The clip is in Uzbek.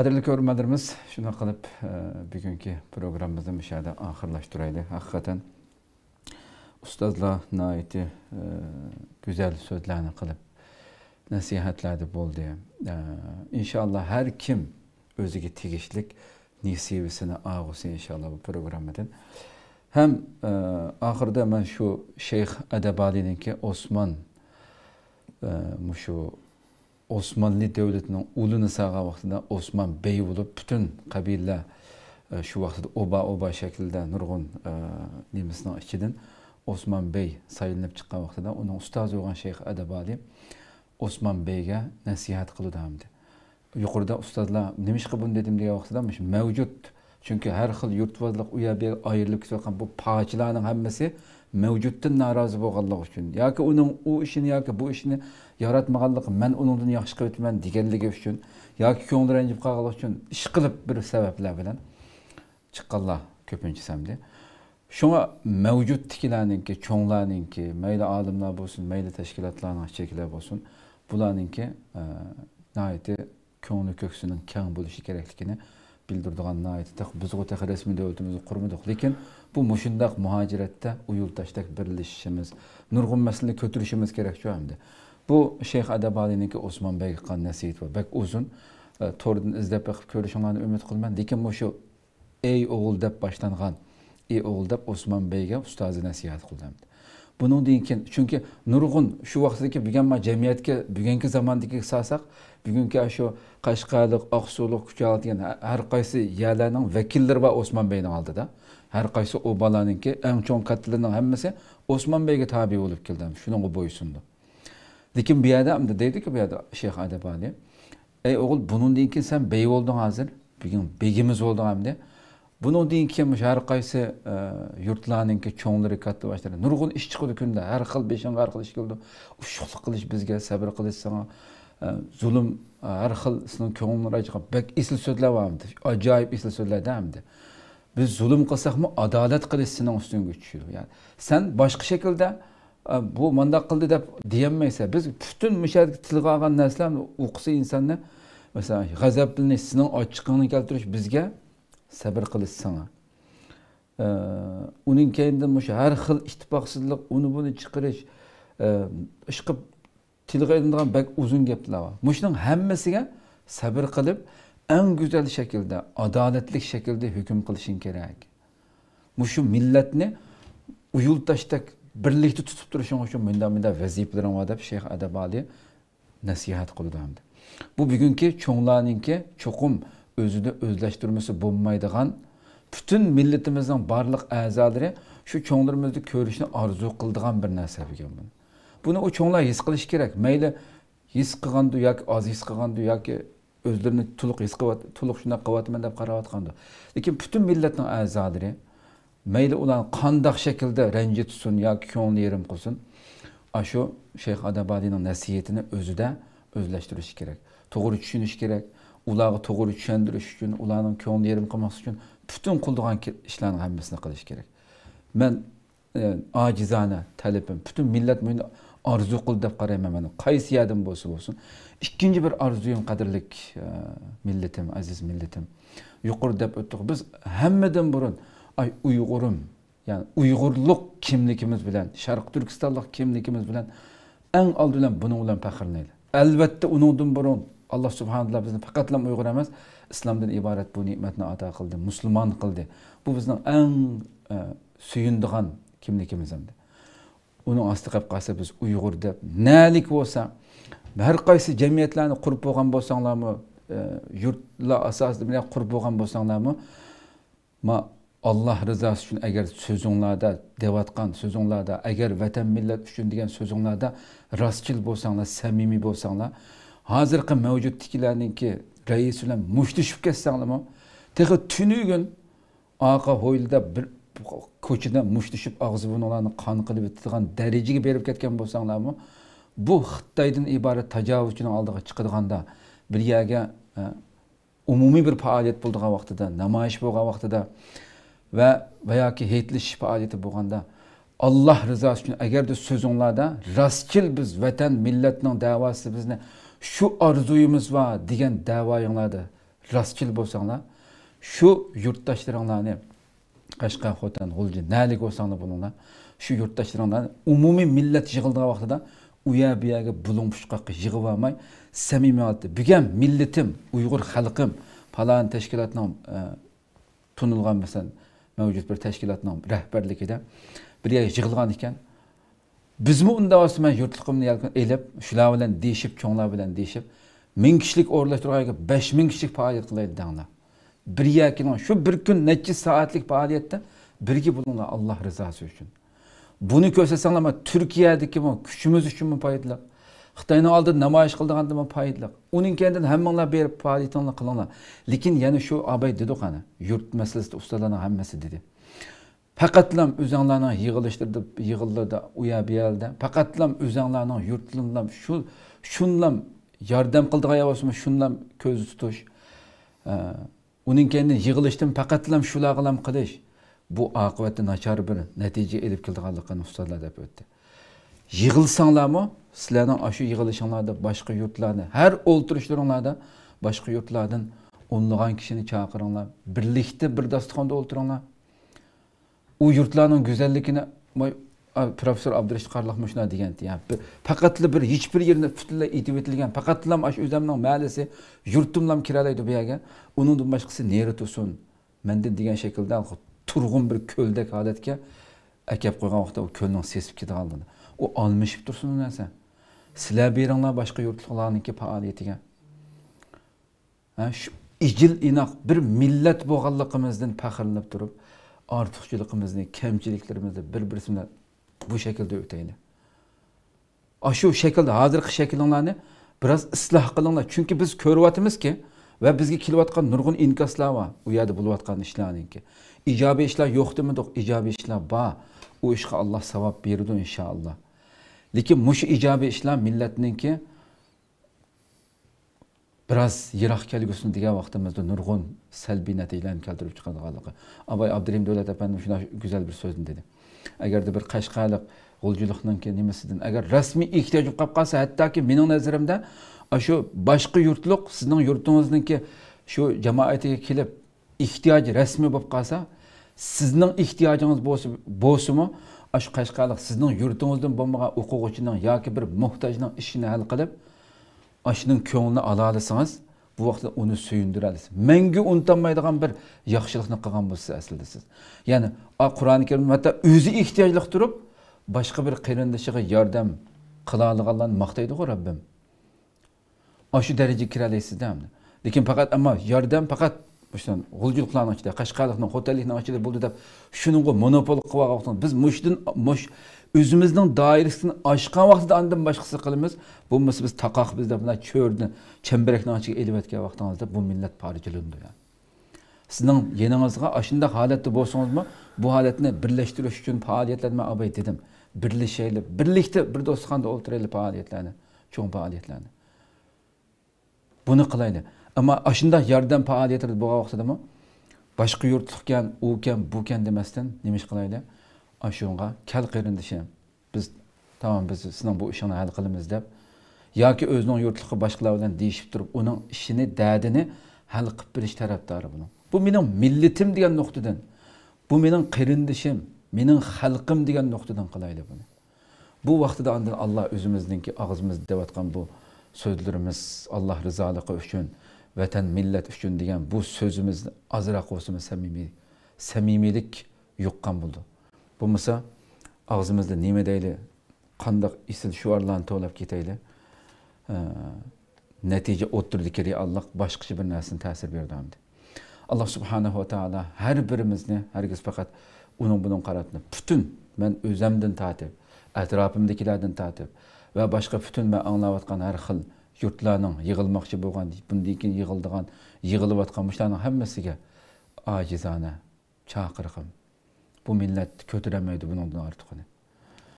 qadrli ko'rmadirmiz shunaqa qilib e, bugungi programmamizni mana shu yerda oxirlashtiraylik haqiqatdan ustozlar naiti e, go'zal so'zlarni qilib nasihatlarni bo'ldi e, inshaalloh har kim o'ziga tegishlik nisibisini og'usi inshaalloh bu programmadan ham oxirida man shu shayx adabaliyninki osmon shu osmanli davlatining ulini sag'a vaqtida Osman bey bo'lib butun qabila e, shu vaqtda oba oba shaklida nurg'un e, nemisning ichidan Osman bey saylanib chiqqan vaqtida uning ustozi bo'lgan shayx adabali Osman beyga nasihat qildi hamdi yuqorida ustozlar nima ish dedim degan vaqtida shu mavjud chunki har xil yurtvozlik u yoqqa ayrilib ketayotgan bu pochilarning hammasi mevcuttan narazi bolganlygy ya ki onun o işini ya ki bu işini yaratmaganlygy men uningdan yaxshi qilibman deganligi uchun yoki ko'ngli ranjib qolganligi uchun ish qilib bir sabablar bilan chiqqanlar ko'pincha ki shunga mavjuddikilarninki cho'nglarninki mayli olimlar bo'lsin mayli tashkilotlarni chekilar bo'lsin bularninki e, nihoyatda ko'ngli köksünün keng bo'lishi kerakligini bildirdiğine aytdık. Biz o tek resmi devletimizi kurmadık. Lekin bu muşundak muhacirette uyultaştak birleşişimiz, nurgun mesele kötürüşümüz gerek şu hemde. Bu Şeyh ki Osman Bey'e kan nesiyet var. Bek uzun. E, Tordun izlep bakıp görüşünlerini ümit kılman. Lekin bu şu ey oğul dep başlanğan, ey oğul dep Osman Bey'e ustazı nesiyet kıldı buningdan keyin chunki nurg'un shu vaqtdagi bugunma jamiyatga bugungi zamondaga salsak bugungi shu qashqarlik oqsulik kuchal degan har qaysi yerlarning her bor o'smon bayni oldida har qaysi u bolaninki eng cho'ng kattalarning hammasi o'smon bayga o bo'lib keldi shunga bo'ysundi lekin bu yerda deydiku bu yerda shayx adabali ey oğul bunun keyin sen bey bo'lding hazır, bugün begimiz bo'lding hamda bundan keyin har qaysi e, yurtlarninki cho'nglari katta boshladi nurg'un ish chiqadi kunda har xil beshin har xil ish keldi ushuqlik qilish bizga sabr qilish sanga e, zulm e, har xil sizning ko'nglingiz chiqib bak esl so'zlar bormidi ajoyib esl so'zlarda hamdi biz zulm qilsakmi adolat qilish sening ustingga tushadi ya'ni sen boshqa shaklda bu mandaq qildi deb deyolmaysan biz butun misha tilga olgan narsalarni o'qisa insonni masalan g'azablanish sening ochiqingni keltirish bizga sabr qilish sanga uning keyinda o'sha har xil ittifoqsizlik uni buni chiqirish e, ish qilib tilga ilinadigan bak uzun gaplar bor mushuning hammasiga sabr qilib eng go'zal shaklda adolatli shaklda hukm qilishing kerak mushu millatni uyultashdak birlikda tutib turishing uchun bunday bunday vazifalarim bor deb shayx adabali nasihat qildi bu bugungi cho'nglarninki cho'qim o'zini o'zlashtirmasa bo'lmaydigan butun millatimizning barliq a'zolari shu cho'nglarimizni ko'rishni orzu qildigan bir nesef bo'lgan Bunu o çoğunlar his kılış gerek. Meyle his ya ki az his ya ki özlerini tuluk his kıvat, tuluk şuna shunaqa qilyaptiman karavat kandı. lekin bütün milletin azaları meyle olan kandak şekilde renci tutsun ya ki çoğunlu yerim kılsın. Aşo Şeyh Adabadi'nin adabadiyni özü de o'zlashtirishi gerek. Doğru düşünüş gerek. ularga to'g'ri tushuntirish uchun ularning ko'nglini yerim qilmaslik uchun butun qildigan ishlarni hammasini qilish kerak man e, ojizona talabim butun millat buni orzu qil deb qarayman man qaysi yadim bo'lsa bo'lsin ikkinchi bir orzuyim qadrlik e, millatim aziz millatim yuqori deb o'tdik biz hammadan burun ay uyg'urim ya'ni uyg'urlik kimligimiz bilan sharq turkistonlik kimligimiz bilan eng oldin bilan buni bilan faxrlanaylik albatta unidan burun Allah subhanalloh bizni faqat ham uyg'ur emas İslam'dan ibaret bu ne'matni ata qildi Müslüman qildi bu bizden en e, suyundigan kimligimiz hamda uni osti qolib qolsa biz uyg'ur deb nalik her kaysi qaysi jamiyatlarni qurib bo'lgan bo'lsanglarmi e, yurtlar asosida bilan qurib bo'lgan bo'lsanglarmi ma Allah rızası üçün eğer sözünlərdə devatkan sözünlərdə, eğer vatan millet üçün deyən sözünlərdə rastçıl bolsanlar, səmimi bolsanlar, hozirgi mavjudnikilarniki raisi bilan mushtlashib ketsanglimi tei tunugun oqa ho'ylda bir ko'chada mushtlashib og'zi burnilarni qon qilib yetadigan darajaga berib ketgan bo'lsanglarmi bu xitoydan iborat tajovuzchini oldiga chiqadiganda bir yerga e, umumiy bir faoliyat bo'ldigan vaqtida namoyish bo'lgan vaqtida va va yoki heytlish faoliyati bo'lganda alloh rizosi uchun agarda so'zinglarda rostchil biz vatan millatning davosi bizni shu orzuyimiz bor degan davoyinglarda rostchil bo'lsanglar shu yurtdoshlaringlarni qashqa xotan g'ulji nalik bo'lsanglar buninglar shu yurtdoshlaringlarni umumiy millat yig'ilgan vaqtida u yoq bu yoqqa bulun pushqoqqa yig'ib olmay samimiyatni bugam millatim uyg'ur xalqim falon tashkilotni e, tunilgan masalan mavjud bir tashkilotni rahbarligida bir yerga yig'ilgan ekan bizmi undavosman yurtliqimni elib shular bilan deyishib ko'nglar bilan deyishib ming kishilik o'rinlashtirgan besh ming kishilik faoliyat qilaydi danglar bir yakin shu bir kun necha soatlik faoliyatda birga bo'linglar alloh rizosi uchun buni ko'rsatsanlar turkiyadagi kuchimiz uchunmi foydali xitoyni oldida namoyish qildiganda foydali uning kendidan hammanglar berib faoliyatinglar qilinglar lekin yana shu obay dedi qani yurt masalasida ustalarni hammasi dedi faqatlam o'zinglarni yig'ilishtirib yig'illarda u yoq bu yoqda faqatlam o'zanglarning yurtlam shu shundan yordam qildigan bo'lsa shundan ko'z tutish uning keyin yig'ilishdan faqatlam shular shularg'ilam qilish bu oqibatda nachar bir natija elib kelganligini ustozlar deb o'tdi yig'ilsanglarmi sizlarni shu yig'ilishinglarda boshqa yurtlarni har o'ltirishlaringlarda boshqa yurtlardan o'nlagan kishini chaqiringlar birlikda bir dasturxonda o'ltiringlar u yurtlarning go'zalligini professor abdurashid qarliq mushuna degan yani, faqatla bir hech bir yerni butunlay aytib o'tilgan faqatla mana shu o'zimni ma'lisi yurtimlam kiralaydi bu yerga unidan boshqasi neri tursin mandan degan shaklda turg'un bir ko'ldak holatga akab qo'ygan vaqtda u ko'lning sesib ketganligini u olmishib tursin u narsa sizlar beringlar boshqa yurtlarniki faoliyatiga shu ijil inoq bir millat bo'lganligimizdan faxrlanib turib ortiqchiligimizni kamchiliklarimizni bir birisi bilan bu shaklda o'taylik shu shaklda hozirgi shaklinglarni biroz isloh qilinglar chunki biz ko'ryapmizki va bizga kelayotgan nurg'un inkoslar bor u yerda bo'layotgan ishlarniki ijobiy ishlar yo'q demidiq ijobiy ishlar bor u ishga alloh savob berdi inshaalloh lekin mushu ijobiy ishlar millatninki biraz yiroq kelgusini degan vaqtimizda nurg'un salbiy natijalarni keltirib chiqadiganligi Abay abdurim devlet efendim şuna güzel bir sözünü dedi Eğer de bir qashqaliq g'uljiliqninki nimasidan agar rasmiy ehtiyoj bo'lib qolib qolsa hattoki mening nazarimda shu boshqa yurtliq sizning yurtingizniki shu jamoatiga resmi ehtiyoji rasmiy ihtiyacınız qolsa sizning ehtiyojingiz bo'lsimi shu qashqaliq sizning yurtingizdan bo'lmagan ya ki bir muhtojning ishini hal qilib ashuning ko'nglini ola olsangiz bu vaqtda uni suyundirasiz mangu unutolmaydigan bir yaxshilikni qilgan bo'lsiz aslida siz ya'ni qur'oni karim hatto o'zi ehtiyojli turib boshqa bir qarindoshiga yordam qila olganlarni maqtaydiku robbim shu darajaga kira olasizda lekin faqat ammo yordam faqat shuan g'uljul qilani ichida qashqarliqni xo'talikni ichida bo'ldi deb shuni monopol qilib olgan biz mushdan mush özümüzün o'zimizning doirasini oshgan vaqtida andan boshqasi Bu mesela biz taqoq bizda buna cho'rni chambarakni ichiga elayotgan vaqtingizda bu millet millat parchalandi sizning yeningizga shunday holatda bo'lsangizmi bu holatni birlashtirish uchun faoliyatlar man abay dedim Birleşeyle birlikda bir do'stxonada o'tiraylik faoliyatlarni cho'ng faoliyatlarni buni qilaylik ammo shunday yordam faoliyatlar bo'lgan vaqtidami boshqa yurtlikan u ekan bu ekan demasdan nima ish qilaylik ashunga kal qarindishim biz tamam biz sizning bu ishingni hal qilamiz deb yoki o'zining yurtliqi boshqalar bilan deyishib turib uning ishini dadini hal qilib berish tarafdori buni bu mening milletim degan nuqtadan bu mening qarindishim mening xalqim degan nuqtadan qilaylik bunu bu vaqtida andan alloh o'zimizniki og'zimiz deyotgan bu so'zlarimiz Allah rizoligi uchun vatan millet uchun degan bu so'zimizni ozroq bo'lsin samimiy samimiylik yuqqan buldu. Bu Bulmasa ağzımızda nime deyli, şu isil shuarlarni to'lab ketayli. Ee, Natija o'ttirdi kerak Alloh boshqacha bir narsani ta'sir berdi hamdi. Alloh subhanahu va taolo har birimizni hargiz faqat uning buning qaratmay, butun men o'zimdan tatib, atrofimdagilardan tatib va boshqa butun men anglayotgan har xil yurtlarning yig'ilmoqchi bo'lgan, bundan keyin yig'ildigan, yig'ilayotgan mushlarning hammasiga acizane, chaqirqim bu millat ko'taramaydi bundan ortiqini